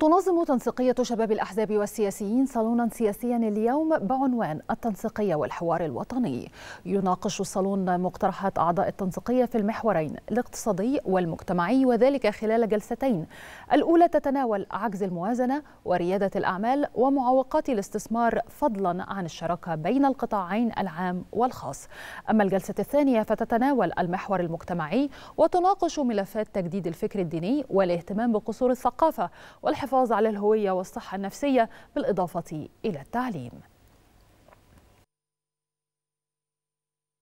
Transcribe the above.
تنظم تنسيقية شباب الأحزاب والسياسيين صالونا سياسيا اليوم بعنوان التنسيقية والحوار الوطني يناقش الصالون مقترحات أعضاء التنسيقية في المحورين الاقتصادي والمجتمعي وذلك خلال جلستين الأولى تتناول عجز الموازنة وريادة الأعمال ومعوقات الاستثمار فضلا عن الشراكة بين القطاعين العام والخاص أما الجلسة الثانية فتتناول المحور المجتمعي وتناقش ملفات تجديد الفكر الديني والاهتمام بقصور الثقافة والحفاظ للحفاظ على الهوية والصحة النفسية بالإضافة إلى التعليم